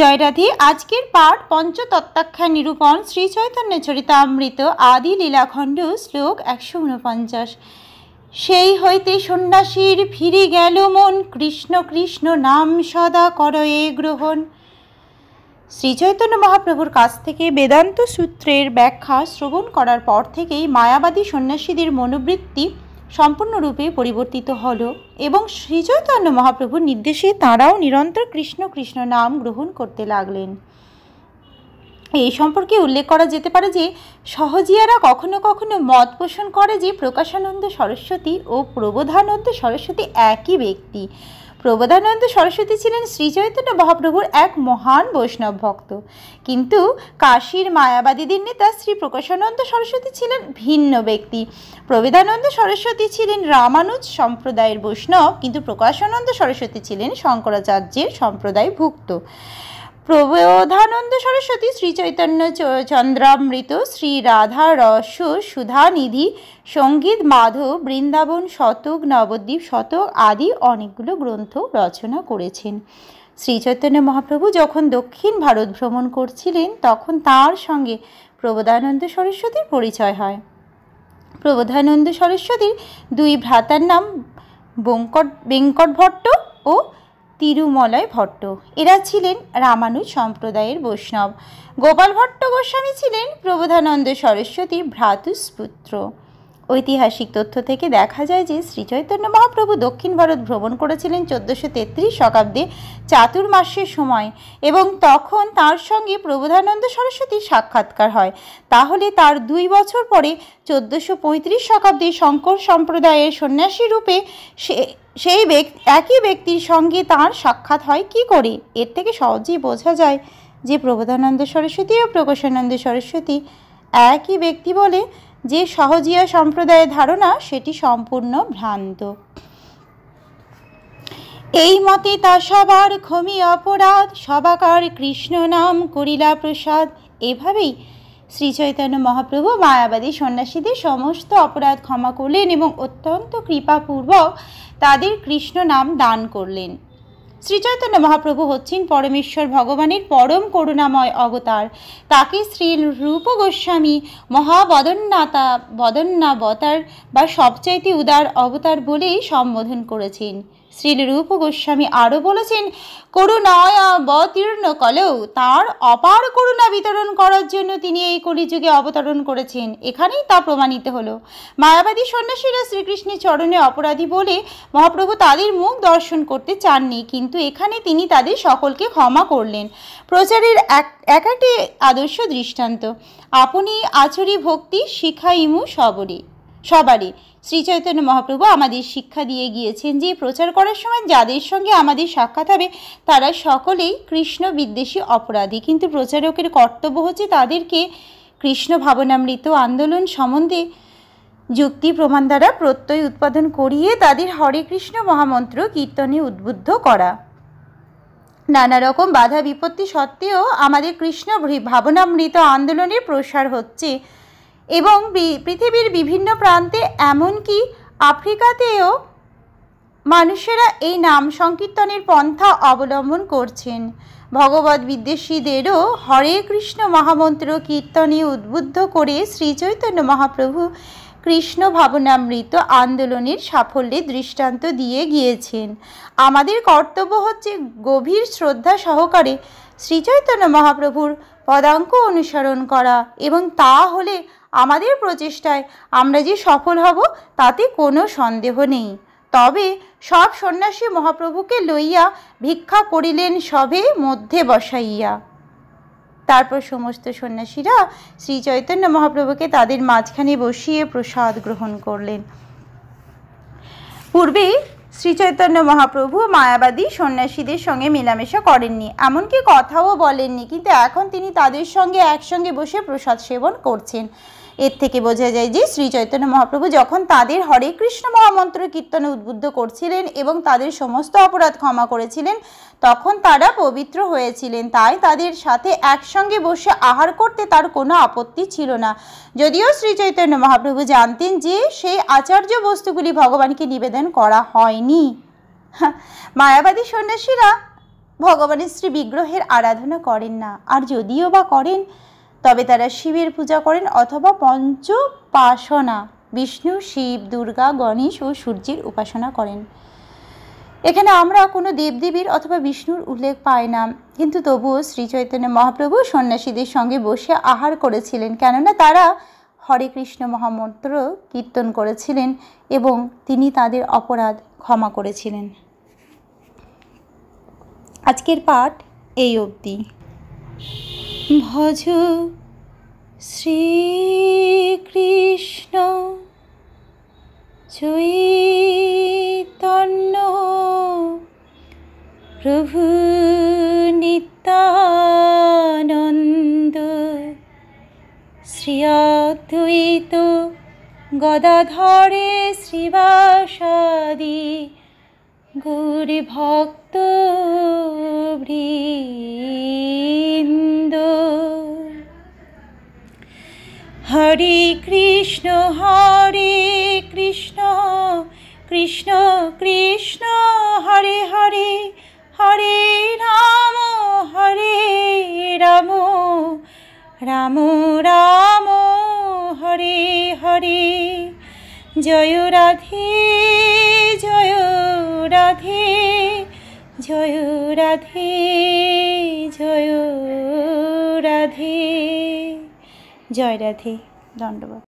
জয়রাধি আজকের পাঠ পঞ্চতত্ত্বাখ্যা নিরূপণ শ্রী চৈতন্য চরিতামৃত আদি লীলাখণ্ড শ্লোক একশো উনপঞ্চাশ সেই হইতে সন্ন্যাসীর ফিরে গেল মন কৃষ্ণ কৃষ্ণ নাম সদা করয়ে গ্রহণ শ্রী চৈতন্য মহাপ্রভুর কাছ থেকে বেদান্ত সূত্রের ব্যাখ্যা শ্রবণ করার পর থেকেই মায়াবাদী সন্ন্যাসীদের মনোবৃত্তি সম্পূর্ণরূপে পরিবর্তিত হল এবং শ্রীচৈতন্য মহাপ্রভুর নির্দেশে তাঁরাও নিরন্তর কৃষ্ণ কৃষ্ণ নাম গ্রহণ করতে লাগলেন এই সম্পর্কে উল্লেখ করা যেতে পারে যে সহজিয়ারা কখনো কখনো মত পোষণ করে যে প্রকাশানন্দ সরস্বতী ও প্রবোধানন্দ সরস্বতী একই ব্যক্তি প্রবোধানন্দ সরস্বতী ছিলেন শ্রীচৈতন্য মহাপ্রভুর এক মহান বৈষ্ণব ভক্ত কিন্তু কাশীর মায়াবাদীদের নেতা শ্রী প্রকাশানন্দ সরস্বতী ছিলেন ভিন্ন ব্যক্তি প্রবেদানন্দ সরস্বতী ছিলেন রামানুজ সম্প্রদায়ের বৈষ্ণব কিন্তু প্রকাশানন্দ সরস্বতী ছিলেন শঙ্করাচার্যের সম্প্রদায় ভুক্ত প্রবোধানন্দ সরস্বতী শ্রী চৈতন্য চন্দ্রামৃত শ্রী রাধা রস সুধানিধি সঙ্গীত মাধব বৃন্দাবন শতক নবদ্বীপ শতক আদি অনেকগুলো গ্রন্থ রচনা করেছেন শ্রী চৈতন্য মহাপ্রভু যখন দক্ষিণ ভারত ভ্রমণ করছিলেন তখন তার সঙ্গে প্রবোধানন্দ সরস্বতীর পরিচয় হয় প্রবোধানন্দ সরস্বতীর দুই ভ্রাতার নাম বঙ্কট বেঙ্কট ভট্ট ও তিরুমলয় ভট্ট এরা ছিলেন রামানুজ সম্প্রদায়ের বৈষ্ণব গোপাল ভট্ট গোস্বামী ছিলেন প্রবোধানন্দ সরস্বতীর ভ্রাতুষ্পুত্র ঐতিহাসিক তথ্য থেকে দেখা যায় যে শ্রী চৈতন্য মহাপ্রভু দক্ষিণ ভারত ভ্রমণ করেছিলেন চোদ্দোশো তেত্রিশ শতাব্দে চাতুর্মাসের সময় এবং তখন তার সঙ্গে প্রবোধানন্দ সরস্বতীর সাক্ষাৎকার হয় তাহলে তার দুই বছর পরে চোদ্দোশো পঁয়ত্রিশ শতাব্দে শঙ্কর সম্প্রদায়ের সন্ন্যাসী রূপে সে সেই একই ব্যক্তির সঙ্গে তার সাক্ষাৎ হয় কি করে এর থেকে সহজেই বোঝা যায় যে প্রবোধানন্দ সরস্বতী ও প্রকাশানন্দ সরস্বতী একই ব্যক্তি বলে যে সহজিয়া সম্প্রদায়ের ধারণা সেটি সম্পূর্ণ ভ্রান্ত এই মতে তা সবার ক্ষমি অপরাধ সবাকার কৃষ্ণ নাম করিলা প্রসাদ এভাবেই শ্রী চৈতন্য মহাপ্রভু মায়াবাদী সন্ন্যাসীদের সমস্ত অপরাধ ক্ষমা করলেন এবং অত্যন্ত কৃপাপূর্বক তাদের কৃষ্ণ নাম দান করলেন শ্রীচৈতন্য মহাপ্রভু হচ্ছেন পরমেশ্বর ভগবানের পরম করুণাময় অবতার তাকে শ্রী রূপ গোস্বামী মহাবদন্নাতা বদন্নাবতার বা সবচাইতে উদার অবতার বলেই সম্বোধন করেছেন শ্রী রূপ গোস্বামী আরও বলেছেন করুণায় অবতীর্ণ কলেও তার অপার করুণা বিতরণ করার জন্য তিনি এই কলিযুগে অবতরণ করেছেন এখানেই তা প্রমাণিত হলো মায়াবাদী সন্ন্যাসীরা শ্রীকৃষ্ণের চরণে অপরাধী বলে মহাপ্রভু তাদের মুখ দর্শন করতে চাননি কিন্তু কিন্তু এখানে তিনি তাদের সকলকে ক্ষমা করলেন প্রচারের এক এক একটি আদর্শ দৃষ্টান্ত আপনি আচরি ভক্তি শিখা ইমু সবরে সবারই শ্রী চৈতন্য মহাপ্রভু আমাদের শিক্ষা দিয়ে গিয়েছেন যে প্রচার করার সময় যাদের সঙ্গে আমাদের সাক্ষাৎ হবে তারা সকলেই কৃষ্ণ বিদ্বেষী অপরাধী কিন্তু প্রচারকের কর্তব্য হচ্ছে তাদেরকে কৃষ্ণ ভাবনামৃত আন্দোলন সম্বন্ধে যুক্তি প্রমাণ দ্বারা প্রত্যয় উৎপাদন করিয়ে তাদের হরে কৃষ্ণ মহামন্ত্র কীর্তনে উদ্বুদ্ধ করা নানা রকম বাধা বিপত্তি সত্ত্বেও আমাদের কৃষ্ণ ভাবনামৃত আন্দোলনের প্রসার হচ্ছে এবং পৃথিবীর বিভিন্ন প্রান্তে এমনকি আফ্রিকাতেও মানুষেরা এই নাম সংকীর্তনের পন্থা অবলম্বন করছেন ভগবত বিদ্বেষীদেরও হরে কৃষ্ণ মহামন্ত্র কীর্তনে উদ্বুদ্ধ করে শ্রীচৈতন্য মহাপ্রভু কৃষ্ণ ভাবনামৃত আন্দোলনের সাফল্যে দৃষ্টান্ত দিয়ে গিয়েছেন আমাদের কর্তব্য হচ্ছে গভীর শ্রদ্ধা সহকারে শ্রীচৈতন্য মহাপ্রভুর পদাঙ্ক অনুসরণ করা এবং তা হলে আমাদের প্রচেষ্টায় আমরা যে সফল হব তাতে কোনো সন্দেহ নেই তবে সব সন্ন্যাসী মহাপ্রভুকে লইয়া ভিক্ষা করিলেন সবে মধ্যে বসাইয়া তারপর সমস্ত সন্ন্যাসীরা শ্রী চৈতন্য মহাপ্রভুকে তাদের মাঝখানে বসিয়ে প্রসাদ গ্রহণ করলেন পূর্বে শ্রী চৈতন্য মহাপ্রভু মায়াবাদী সন্ন্যাসীদের সঙ্গে মেলামেশা করেননি এমনকি কথাও বলেননি কিন্তু এখন তিনি তাদের সঙ্গে একসঙ্গে বসে প্রসাদ সেবন করছেন এর থেকে বোঝা যায় যে শ্রী চৈতন্য মহাপ্রভু যখন তাদের হরে কৃষ্ণ মহামন্ত্র কীর্তনে উদ্বুদ্ধ করছিলেন এবং তাদের সমস্ত অপরাধ ক্ষমা করেছিলেন তখন তারা পবিত্র হয়েছিলেন তাই তাদের সাথে একসঙ্গে বসে আহার করতে তার কোনো আপত্তি ছিল না যদিও শ্রী চৈতন্য মহাপ্রভু জানতেন যে সেই আচার্য বস্তুগুলি ভগবানকে নিবেদন করা হয়নি মায়াবাদী সন্ন্যাসীরা ভগবানের শ্রী বিগ্রহের আরাধনা করেন না আর যদিও বা করেন তবে তারা শিবের পূজা করেন অথবা পঞ্চপাসনা বিষ্ণু শিব দুর্গা গণেশ ও সূর্যের উপাসনা করেন এখানে আমরা কোনো দেবদেবীর অথবা বিষ্ণুর উল্লেখ পাই না কিন্তু তবুও শ্রী চৈতন্য মহাপ্রভু সন্ন্যাসীদের সঙ্গে বসে আহার করেছিলেন কেননা তারা হরে কৃষ্ণ মহামন্ত্র কীর্তন করেছিলেন এবং তিনি তাদের অপরাধ ক্ষমা করেছিলেন আজকের পাঠ এই অবধি ভজ শ্রীকৃষ্ণ চৈতন্য প্রভু নিত্যানন্দ শ্রিয়দ্বৈত গদাধরে শ্রীবাসাদি গৌরী ভক্ত হরে কৃষ্ণ হরে কৃষ্ণ কৃষ্ণ কৃষ্ণ হরে হরে হরে রাম হরে রাম রাম রাম হরে হরে জয় রাধে জয় রাধে জয় রাধে জয় রাধে জয় রাধে ধন্যবাদ